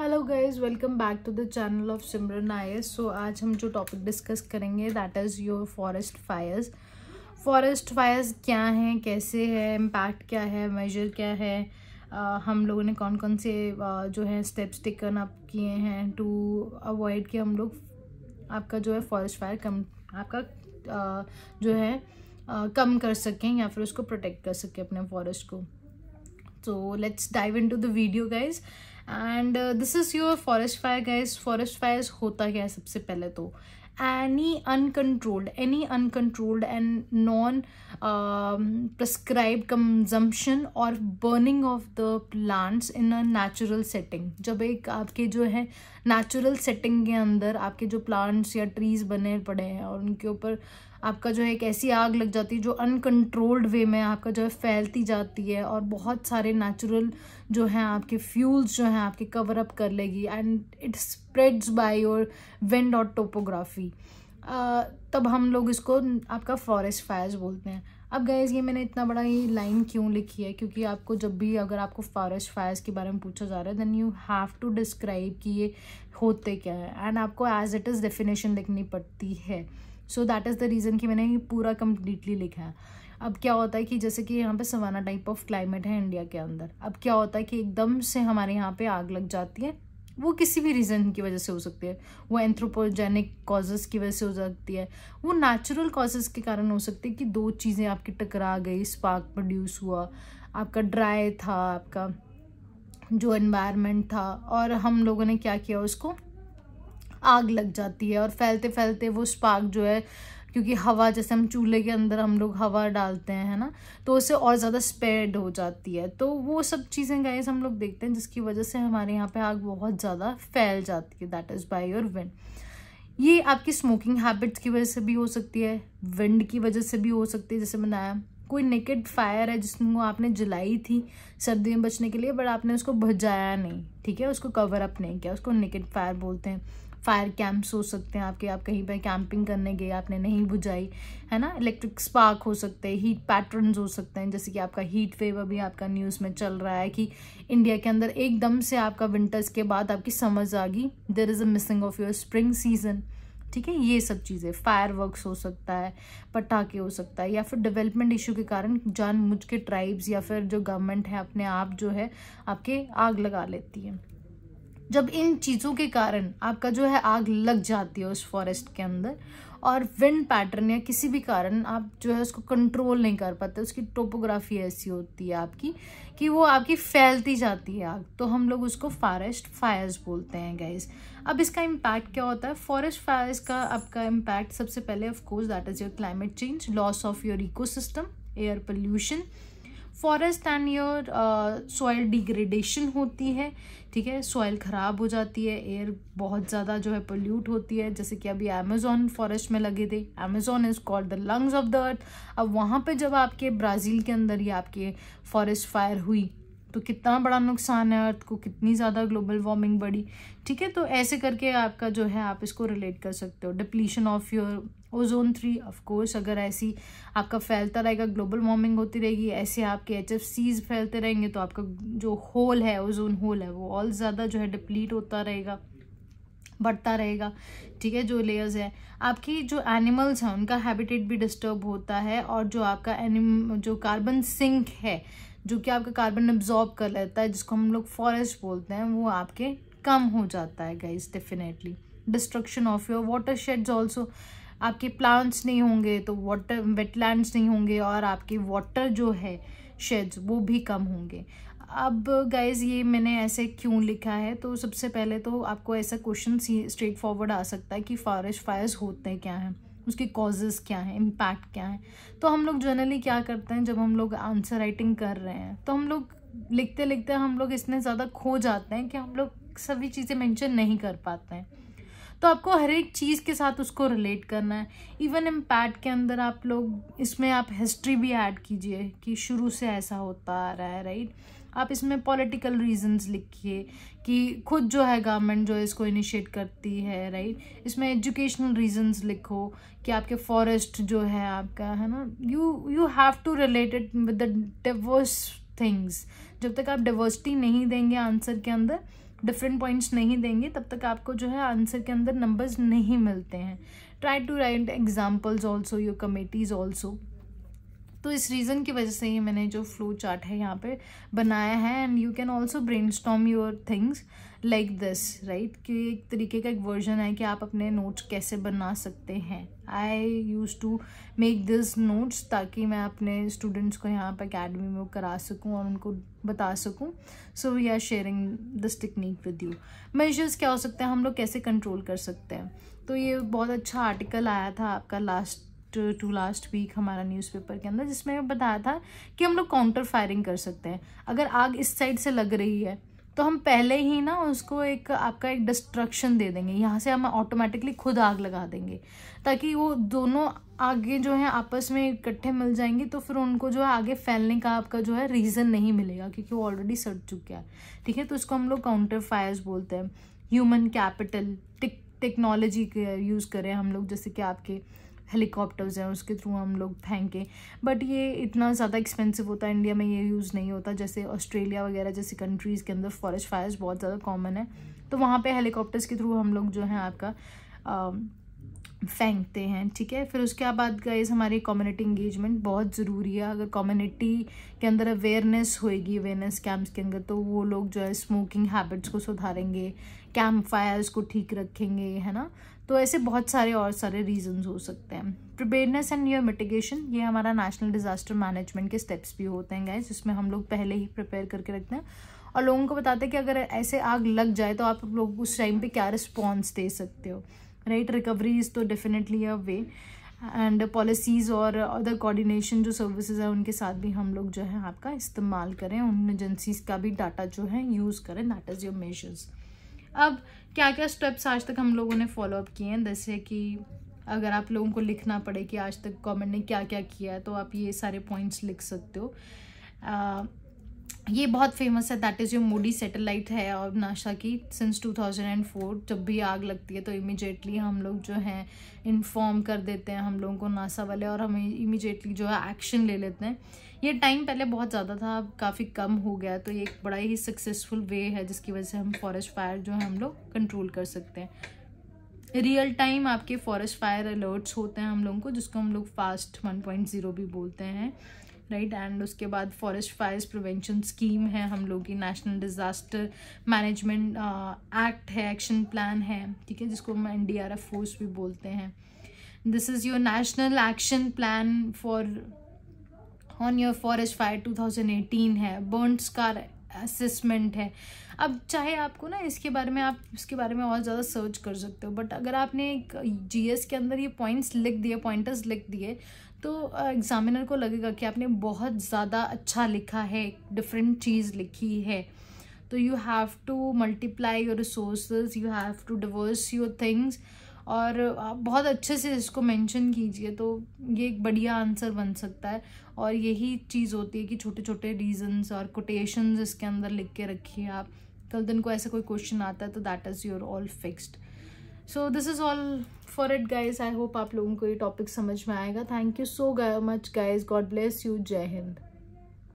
hello guys welcome back to the channel of Simran आयर्स so आज हम जो टॉपिक डिस्कस करेंगे that is your forest fires forest fires क्या हैं कैसे है इम्पैक्ट क्या है मेजर क्या है uh, हम लोगों ने कौन कौन से uh, जो है स्टेप्स टेकन अप किए हैं टू अवॉइड कि हम लोग आपका जो है फॉरेस्ट फायर कम आपका uh, जो है uh, कम कर सकें या फिर उसको प्रोटेक्ट कर सकें अपने फॉरेस्ट को so let's dive into the video guys and this is your forest fire guys forest fire होता क्या है सबसे पहले तो any uncontrolled any uncontrolled and non prescribe consumption और burning of the plants in a natural setting जब एक आपके जो है नेचुरल सेटिंग के अंदर आपके जो प्लांट्स या ट्रीज बने पड़े हैं और उनके ऊपर आपका जो है एक ऐसी आग लग जाती है जो अनकंट्रोल्ड वे में आपका जो है फैलती जाती है और बहुत सारे नेचुरल जो हैं आपके फ्यूल्स जो हैं आपके कवर अप कर लेगी and it spreads by your wind और टोपोग्राफी तब हम लोग इसको आपका फॉरेस्ट फायर्स बोलते हैं अब गैस ये मैंने इतना बड़ा ये लाइन क्यों लिखी है क्योंकि आपको जब भी अगर आपको फॉरेस्ट फायर्स के बारे में पूछा जा रहा है then you have to describe कि ये होते क्या है एंड आपको एज इट इज़ डेफिनेशन लिखनी पड़ती है so that is the reason कि मैंने ये पूरा कम्प्लीटली लिखा है अब क्या होता है कि जैसे कि यहाँ पे सवाना टाइप ऑफ क्लाइमेट है इंडिया के अंदर अब क्या होता है कि एकदम से हमारे यहाँ पे आग लग जाती है वो किसी भी रीज़न की वजह से हो सकती है वो एंथ्रोपोजेनिक कॉजेज़ की वजह से हो सकती है वो नेचुरल कॉजेस के कारण हो सकती है कि दो चीज़ें आपकी टकरा गई स्पार्क प्रोड्यूस हुआ आपका ड्राई था आपका जो एनवायरनमेंट था और हम लोगों ने क्या किया उसको आग लग जाती है और फैलते फैलते वो स्पार्क जो है क्योंकि हवा जैसे हम चूल्हे के अंदर हम लोग हवा डालते हैं है ना तो उससे और ज़्यादा स्प्रेड हो जाती है तो वो सब चीज़ें गाइस हम लोग देखते हैं जिसकी वजह से हमारे यहाँ पे आग बहुत ज़्यादा फैल जाती है that is by your wind ये आपकी स्मोकिंग हैबिट्स की वजह से भी हो सकती है विंड की वजह से भी हो सकती है जैसे बनाया कोई नेकेड फायर है जिसको आपने जलाई थी सर्दी में बचने के लिए बट आपने उसको भजाया नहीं ठीक है उसको कवर अप नहीं किया उसको नेकेड फायर बोलते हैं फायर कैंप्स हो सकते हैं आपके आप कहीं पर कैंपिंग करने गए आपने नहीं बुझाई है ना इलेक्ट्रिक स्पार्क हो सकते हैं हीट पैटर्न्स हो सकते हैं जैसे कि आपका हीट वेव अभी आपका न्यूज़ में चल रहा है कि इंडिया के अंदर एकदम से आपका विंटर्स के बाद आपकी समझ आ गई there is a missing of your spring season ठीक है ये सब चीज़ें फायर हो सकता है पटाखे हो सकता है या फिर डेवलपमेंट इशू के कारण मुझ के ट्राइब्स या फिर जो गवर्नमेंट है अपने आप जो है आपके आग लगा लेती है जब इन चीज़ों के कारण आपका जो है आग लग जाती है उस फॉरेस्ट के अंदर और विंड पैटर्न या किसी भी कारण आप जो है उसको कंट्रोल नहीं कर पाते उसकी टोपोग्राफी ऐसी होती है आपकी कि वो आपकी फैलती जाती है आग तो हम लोग उसको फॉरेस्ट फायर्स बोलते हैं गाइज अब इसका इम्पैक्ट क्या होता है फॉरेस्ट फायर्स का आपका इम्पैक्ट सबसे पहले of course that is your climate change loss of your ecosystem air pollution forest and your soil degradation होती है ठीक है सॉयल ख़राब हो जाती है एयर बहुत ज़्यादा जो है पोल्यूट होती है जैसे कि अभी अमेजोन फॉरेस्ट में लगे थे Amazon is called the lungs of the earth अब वहाँ पे जब आपके ब्राज़ील के अंदर ही आपके फॉरेस्ट फायर हुई तो कितना बड़ा नुकसान है अर्थ को कितनी ज़्यादा ग्लोबल वार्मिंग बढ़ी ठीक है तो ऐसे करके आपका जो है आप इसको रिलेट कर सकते हो depletion of your ozone three of course अगर ऐसी आपका फैलता रहेगा ग्लोबल वार्मिंग होती रहेगी ऐसे आपके एच एफ सीज फैलते रहेंगे तो आपका जो होल है ओजोन होल है वो और ज़्यादा जो है डिप्लीट होता रहेगा बढ़ता रहेगा ठीक है जो लेयर्स है आपकी जो एनिमल्स हैं उनका हैबिटेट भी डिस्टर्ब होता है और जो आपका एनिम जो कार्बन सिंक है जो कि आपका कार्बन एब्जॉर्ब कर लेता है जिसको हम लोग फॉरेस्ट बोलते हैं वो आपके कम हो जाता है guys definitely destruction of your watersheds also आपके प्लांट्स नहीं होंगे तो वाटर वेटलैंड्स नहीं होंगे और आपके वाटर जो है शेड्स वो भी कम होंगे अब गाइज ये मैंने ऐसे क्यों लिखा है तो सबसे पहले तो आपको ऐसा क्वेश्चन स्ट्रेट फॉरवर्ड आ सकता है कि फॉरेस्ट फायर्स होते हैं क्या हैं उसके कॉजेज़ क्या हैं इम्पैक्ट क्या है तो हम लोग जनरली क्या करते हैं जब हम लोग आंसर राइटिंग कर रहे हैं तो हम लोग लिखते लिखते हम लोग इसमें ज़्यादा खो जाते हैं कि हम लोग सभी चीज़ें मैंशन नहीं कर पाते हैं तो आपको हर एक चीज़ के साथ उसको रिलेट करना है इवन एम्पैट के अंदर आप लोग इसमें आप हिस्ट्री भी ऐड कीजिए कि शुरू से ऐसा होता आ रहा है राइट आप इसमें पॉलिटिकल रीजंस लिखिए कि खुद जो है गवर्नमेंट जो है इसको इनिशिएट करती है राइट इसमें एजुकेशनल रीजंस लिखो कि आपके फॉरेस्ट जो है आपका है ना you you have to related with the diverse things जब तक आप डिवर्सिटी नहीं देंगे आंसर के अंदर डिफरेंट पॉइंट्स नहीं देंगे तब तक आपको जो है आंसर के अंदर नंबर्स नहीं मिलते हैं try to write examples also your committees also तो इस रीज़न की वजह से ही मैंने जो फ्लो चार्ट है यहाँ पे बनाया है and you can also brainstorm your things like this right कि एक तरीके का एक वर्जन है कि आप अपने नोट्स कैसे बना सकते हैं I use to make this notes ताकि मैं अपने स्टूडेंट्स को यहाँ पर अकेडमी में करा सकूँ और उनको बता सकूँ so we are sharing this technique with you measures क्या हो सकते हैं हम लोग कैसे कंट्रोल कर सकते हैं तो ये बहुत अच्छा आर्टिकल आया था आपका लास्ट टू लास्ट वीक हमारा न्यूज़पेपर के अंदर जिसमें बताया था कि हम लोग काउंटर फायरिंग कर सकते हैं अगर आग इस साइड से लग रही है तो हम पहले ही ना उसको एक आपका एक डिस्ट्रक्शन दे देंगे यहाँ से हम ऑटोमेटिकली खुद आग लगा देंगे ताकि वो दोनों आगे जो है आपस में इकट्ठे मिल जाएंगे तो फिर उनको जो है आगे फैलने का आपका जो है रीज़न नहीं मिलेगा क्योंकि वो ऑलरेडी सड़ चुका है ठीक है तो उसको हम लोग काउंटर फायर्स बोलते हैं ह्यूमन कैपिटल टेक्नोलॉजी यूज़ करें हम लोग जैसे कि आपके हेलीकॉप्टर्स हैं उसके थ्रू हम लोग फेंकें बट ये इतना ज़्यादा एक्सपेंसिव होता है इंडिया में ये यूज़ नहीं होता जैसे ऑस्ट्रेलिया वगैरह जैसी कंट्रीज़ के अंदर फॉरेस्ट फायर्स बहुत ज़्यादा कॉमन है तो वहाँ पर हेलीकॉप्टर्स के थ्रू हम लोग जो है आपका um, फेंकते हैं ठीक है फिर उसके बाद गाइज हमारी कम्युनिटी इंगेजमेंट बहुत ज़रूरी है अगर कम्युनिटी के अंदर अवेयरनेस होएगी अवेयरनेस कैंप्स के अंदर तो वो लोग जो है स्मोकिंग हैबिट्स को सुधारेंगे कैंप फायर्स को ठीक रखेंगे है ना तो ऐसे बहुत सारे और सारे रीजंस हो सकते हैं प्रिपेयरनेस एंड योर मिटिगेशन ये हमारा नेशनल डिजास्टर मैनेजमेंट के स्टेप्स भी होते हैं गाइज जिसमें हम लोग पहले ही प्रिपेयर करके रखते हैं और लोगों को बताते हैं कि अगर ऐसे आग लग जाए तो आप लोग उस टाइम पे क्या रिस्पॉन्स दे सकते हो राइट रिकवरी इज़ तो definitely a way and policies और अदर कोऑर्डिनेशन जो सर्विसेज हैं उनके साथ भी हम लोग जो है आपका इस्तेमाल करें उन एजेंसीज का भी डाटा जो है यूज़ करें दैट इज़ योर मेजर्स अब क्या क्या स्टेप्स आज तक हम लोगों ने फॉलोअप किए हैं जैसे कि अगर आप लोगों को लिखना पड़े कि आज तक गवर्नमेंट ने क्या क्या किया है तो आप ये सारे पॉइंट्स लिख सकते हो uh, ये बहुत फेमस है that is your MODIS satellite है और नाशा की सिंस 2004 जब भी आग लगती है तो इमिजिएटली हम लोग जो हैं इन्फॉर्म कर देते हैं हम लोगों को नासा वाले और हम इमिजिएटली जो है एक्शन ले लेते हैं ये टाइम पहले बहुत ज़्यादा था अब काफ़ी कम हो गया तो ये एक बड़ा ही सक्सेसफुल वे है जिसकी वजह से हम फॉरेस्ट फायर जो है हम लोग कंट्रोल कर सकते हैं रियल टाइम आपके फॉरेस्ट फायर अलर्ट्स होते हैं हम लोगों को जिसको हम लोग फास्ट वन भी बोलते हैं राइट एंड उसके बाद फॉरेस्ट फायर्स प्रिवेंशन स्कीम है हम लोग की नेशनल डिज़ास्टर मैनेजमेंट एक्ट है एक्शन प्लान है ठीक है जिसको हम N D R F force भी बोलते हैं this is your national action plan for on your forest fire 2018 है बर्नस कार असेसमेंट है अब चाहे आपको ना इसके बारे में आप इसके बारे में और ज़्यादा सर्च कर सकते हो बट अगर आपने एक जीएस के अंदर ये पॉइंट्स लिख दिए पॉइंटर्स लिख दिए तो एग्ज़ामिनर को लगेगा कि आपने बहुत ज़्यादा अच्छा लिखा है डिफरेंट चीज़ लिखी है तो you have to multiply your resource you have to diverse your things और आप बहुत अच्छे से इसको मेंशन कीजिए तो ये एक बढ़िया आंसर बन सकता है और यही चीज़ होती है कि छोटे छोटे रीजंस और कोटेशंस इसके अंदर लिख के रखिए आप कल दिन को ऐसा कोई क्वेश्चन आता है तो that is your all fixed so this is all for it guys I hope आप लोगों को ये टॉपिक समझ में आएगा thank you so much guys God bless you जय हिंद